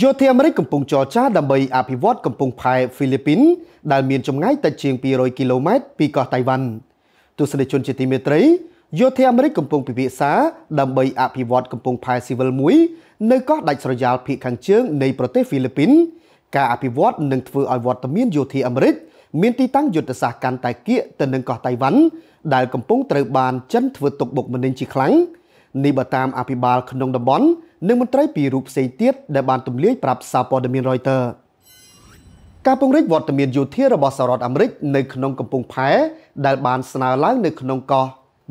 យោធាអាមេរិកកំពុងចរចាដើម្បីអភិវឌ្ឍកំពង់ផែហ្វីលីពីនដែលមានចម្ងាយតិចជាង200គីឡូម៉ែត្រពីកោះតៃវ៉ាន់ទស្សនិកជនជាទីមេត្រីយោធាអាមេរិកកំពុងពិភាក្សាដើម្បីអភិវឌ្ឍកំពង់ផែស៊ីវិលមួយនៅកោះដាច់ស្រយាលភាគខាងជើងនៃប្រទេសហ្វីលីពីនការអភិវឌ្ឍនឹងធ្វើឲ្យវត្តមានយោធាអាមេរិកមានទីតាំងយុទ្ធសាស្ត្រកាន់តែគៀកទៅនឹងកោះតៃវ៉ាន់ដែលកំពុងត្រូវបានចិនធ្វើទុកបុកម្នេញជាខ្លាំងនេះបើតាមអភិបាលក្នុងតំបន់និងមន្ត្រីពីររូបផ្សេងទៀតដែលបានទម្លាយប្រាប់សារព័ត៌មាន Reuters ការពង្រីកវត្តមានយោធារបស់សហរដ្ឋអាមេរិកនៅក្នុងកំពង់ផែដែលបានស្នើឡើងនៅក្នុងកោះ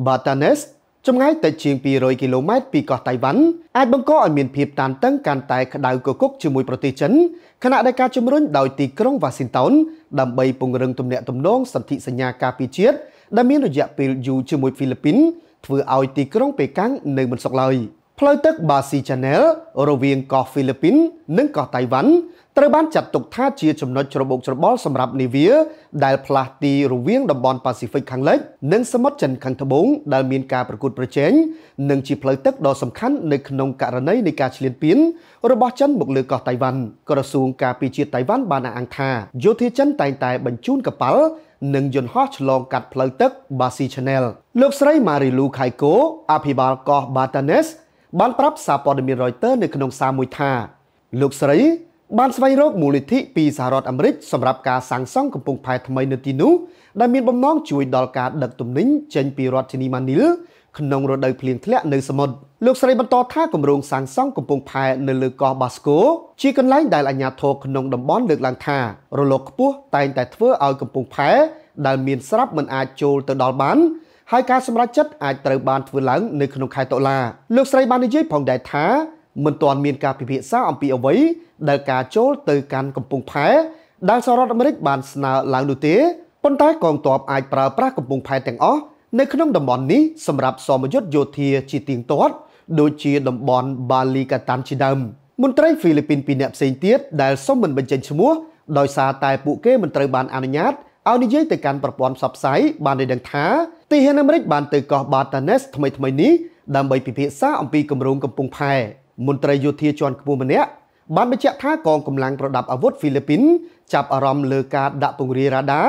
Batanes ចម្ងាយតិចជាង200គីឡូម៉ែត្រពីកោះតៃវ៉ាន់អាចបង្កឲ្យមានភាពតានតឹងកាន់តែក្តៅគគុកជាមួយប្រទេសចិនខណៈដែលការជំរុញដោយទីក្រុង Washington ដើម្បីពង្រឹងទំនាក់ទំនងសន្ធិសញ្ញាការពារជាតិដែលមានរយៈពេលយូរជាមួយហ្វីលីពីនធ្វើឲ្យទីក្រុងប៉េកាំងនៅមិនសុខឡើយ។ផ្លូវទឹកបាស៊ីឆាណែលរវាងកោះហ្វីលីពីន និងកោះតៃវ៉ាន់ត្រូវបានចាត់ទុកថាជាចំណុចច្របូកច្របល់សម្រាប់នាវា ដែលផ្លាស់ទីរវាងតំបន់ប៉ាស៊ីហ្វិកខាងលិច និងសមុទ្រចិនខាងត្បូងដែលមានការប្រកួតប្រជែងនិងជាផ្លូវទឹកដ៏សំខាន់នៅក្នុងករណីនៃការឈ្លានពានរបស់ចិនមកលើកោះតៃវ៉ាន់ក្រសួងការពារជាតិតៃវ៉ាន់បានអះអាងថាយោធាចិនតែងតែបញ្ជូនកប៉ាល់និងយន្តហោះឆ្លងកាត់ផ្លូវទឹកបាស៊ីឆាណែលលោកស្រីម៉ារីលូខៃកូអភិបាលកោះបាតានេសបានប្រាប់សារព័ត៌មាន Reuters នៅក្នុងសារមួយថាលោកស្រីបានស្វែងរកមូលនិធិពីសហរដ្ឋអាមេរិកសម្រាប់ការសាងសង់កំពង់ផែថ្មីនៅទីនោះដែលមានបំណងជួយដល់ការដឹកទំនិញចេញពីរដ្ឋធានីម៉ានីលក្នុងរដូវភ្លៀងធ្លាក់នៅសមុទ្រលោកស្រីបន្តថាគម្រោងសាងសង់កំពង់ផែនៅលើកោះបាស្កូជាកន្លែងដែលអាជ្ញាធរក្នុងតំបន់លើកឡើងថារលកខ្ពស់តែងតែធ្វើឲ្យកំពង់ផែដែលមានស្រាប់មិនអាចចូលទៅដល់បានហើយការសម្រេចចិត្តអាចត្រូវបានធ្វើឡើងនៅក្នុងខែតុលាលោកស្រីបាននិយាយផងដែរថាមិនទាន់មានការពិភាក្សាអំពីអ្វីដែលការចូលទៅកាន់កំពង់ផែដែលសហរដ្ឋអាមេរិក បានស្នើឡើងនោះទេប៉ុន្តែកងទ័ពអាចប្រើប្រាស់កំពង់ផែទាំងអស់នៅក្នុងតំបន់នេះសម្រាប់សមយុទ្ធយោធាជាទៀងទាត់ដូចជាតំបន់ បាលីកាតាន់ជាដើមមន្ត្រីហ្វីលីពីនពីរនាក់ផ្សេងទៀតដែលសុំមិនបញ្ចេញឈ្មោះដោយសារតែ ពួកគេមិនត្រូវបានអនុញ្ញាតឲ្យនិយាយទៅកាន់ប្រព័ន្ធផ្សព្វផ្សាយបានដឹងថាទីហ៊ានអាមេរិកបានទៅកោះបាតាណេសថ្មីថ្មីនេះដើម្បីពិភាក្សាអំពីគម្រោងកំពង់ផែមន្ត្រីយោធាជាន់ខ្ពស់ម្នាក់បានបញ្ជាក់ថាកងកម្លាំងប្រដាប់អាវុធហ្វីលីពីនចាប់អារម្មណ៍លើការដាក់ពង្រាយរ៉ាដា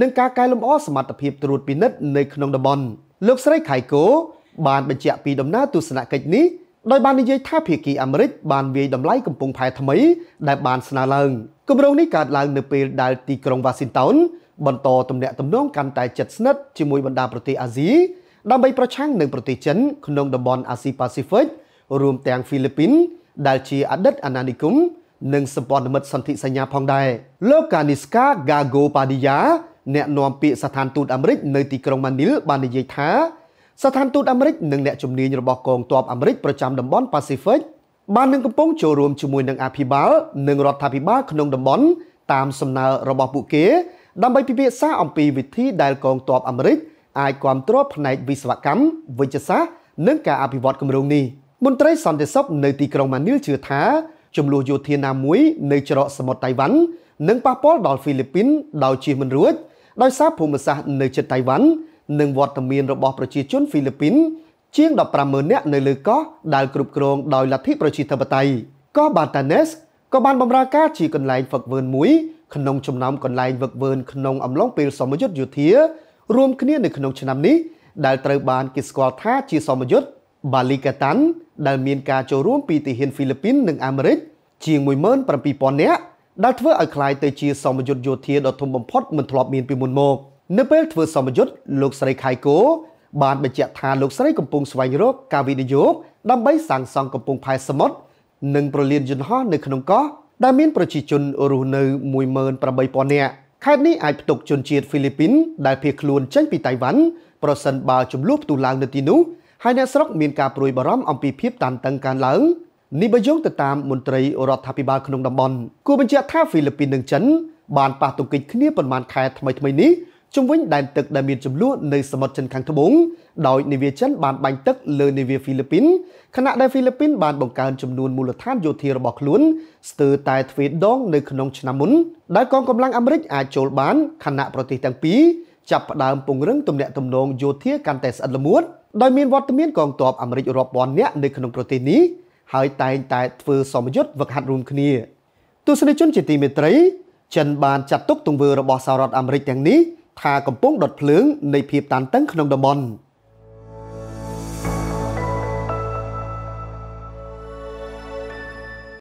និងការកែលម្អសមត្ថភាពត្រួតពិនិត្យនៅក្នុងតំបន់ លោកស្រីខៃកូ បានបញ្ជាក់ពីដំណើរទស្សនកិច្ចនេះដោយបាននិយាយថាភាគីអាមេរិកបានវាយតម្លៃកំពង់ផែថ្មីដែលបានស្នើឡើងគម្រោងនេះកើតឡើងនៅពេលដែលទីក្រុងវ៉ាស៊ីនតោនបន្តទំនាក់ទំនងកាន់តែជិតស្និទ្ធជាមួយបណ្ដាប្រទេសអាស៊ីដើម្បីប្រឆាំងនឹងប្រទេសចិនក្នុងតំបន់អាស៊ីប៉ាស៊ីហ្វិករួមទាំងហ្វីលីពីន ដែលជាអតីតអាណានិគមនិងសម្ព័ន្ធមិត្តសន្ធិសញ្ញាផងដែរលោកកានីស្កាហ្គាហ្គោប៉ាឌីយ៉ាអ្នកនាំពាក្យស្ថានទូតអាមេរិកនៅទីក្រុងម៉ានីលបាននិយាយថាស្ថានទូតអាមេរិកនិងអ្នកជំនាញរបស់កងទ័ពអាមេរិកប្រចាំតំបន់ប៉ាស៊ីហ្វិកបាននឹងកំពុងចូលរួមជាមួយនឹងអភិបាល និងរដ្ឋាភិបាលក្នុងតំបន់តាមសំណើរបស់ពួកគេដើម្បីពិភាក្សាអំពីវិធីដែលកងទ័ពអាមេរិកអាចគ្រប់គ្រងផ្នែកវិស្វកម្មវិទ្យាសាស្ត្រនិងការអភិវឌ្ឍគម្រោងនេះមន្ត្រីសន្តិសុខនៅទីក្រុងម៉ានីលជឿថាចំនួនយោធាណាមួយនៅច្រកសមុទ្រតៃវ៉ាន់នឹងប៉ះពាល់ដល់ហ្វីលីពីនដោយជៀសមិនរួចដោយសារភូមិសាស្ត្រនៅជិតតៃវ៉ាន់និងវត្តមានរបស់ប្រជាជនហ្វីលីពីនជាង150,000នាក់នៅលើកោះដែលគ្រប់គ្រងដោយលទ្ធិប្រជាធិបតេយ្យកោះបាតាណេសក៏បានបម្រើការជាកន្លែងហ្វឹកហ្វឺនមួយក្នុងចំណោមកន្លែងវឹកវើក្នុងអំឡុងពេលសមយុទ្ធយោធារួមគ្នានៅក្នុងឆ្នាំនេះដែលត្រូវបានគេស្គាល់ថាជាសមយុទ្ធបាលីកាតាន់ដែលមានការចូលរួមពីទាហានហ្វីលីពីននិងអាមេរិកជាង17000នាក់ដែលធ្វើឲ្យคล้ายទៅជាសមយុទ្ធយោធាដ៏ធំបំផុតមិនធ្លាប់មានពីមុនមកនៅពេលធ្វើសមយុទ្ធលោកស្រីខៃកូបានបញ្ជាក់ថាលោកស្រីកំពុងស្វែងរក ការវិនិយោគដើម្បីសាងសង់កំពង់ផែសមុទ្រនិងប្រលានយន្តហោះនៅក្នុងកោះដែលមានប្រជាជនរស់នៅ18,000នាក់ខេត្តនេះអាចផ្ទុកជនជាតិហ្វីលីពីនដែលភៀសខ្លួនចេញពីតៃវ៉ាន់ប្រសិនបើចំនួនផ្ទុះឡើងនៅទីនោះហើយអ្នកស្រុកមានការព្រួយបារម្ភអំពីភាព តានតឹងកើនឡើងនេះបើយោងទៅតាមមន្ត្រីរដ្ឋាភិបាលក្នុងតំបន់គួរបញ្ជាក់ថាហ្វីលីពីននិងចិនបានប៉ះទង្គិចគ្នាប៉ុន្មានខែថ្មីៗនេះជំវិញដែនទឹកដែលមានចំនួននៅសមុទ្រចិនខាងត្បូងដោយនាវាចិនបានបាញ់ទឹកលើនាវាហ្វីលីពីនខណៈដែលហ្វីលីពីន បានបង្កើនចំនួនមូលដ្ឋានយោធារបស់ខ្លួនស្ទើរតែទ្វេដង នៅក្នុងឆ្នាំមុនដែលកងកម្លាំងអាមេរិកអាចចូលបានខណៈប្រទេសទាំងពីរចាប់ផ្ដើមពង្រឹងទំនាក់ទំនងយោធាកាន់តែស្អិតល្មួតដោយមានវត្តមានកងទ័ពអាមេរិករាប់ពាន់នាក់នៅក្នុងប្រទេសនេះហើយតែងតែធ្វើសមយុទ្ធវឹកហាត់រួមគ្នាទស្សនិកជនជាទីមេត្រីចិនបាន ចាត់ទុកទង្វើរបស់សហរដ្ឋអាមេរិកទាំងនេះថាកំពុងដុតភ្លើងនៃភាពតានតឹងក្នុងតំបន់។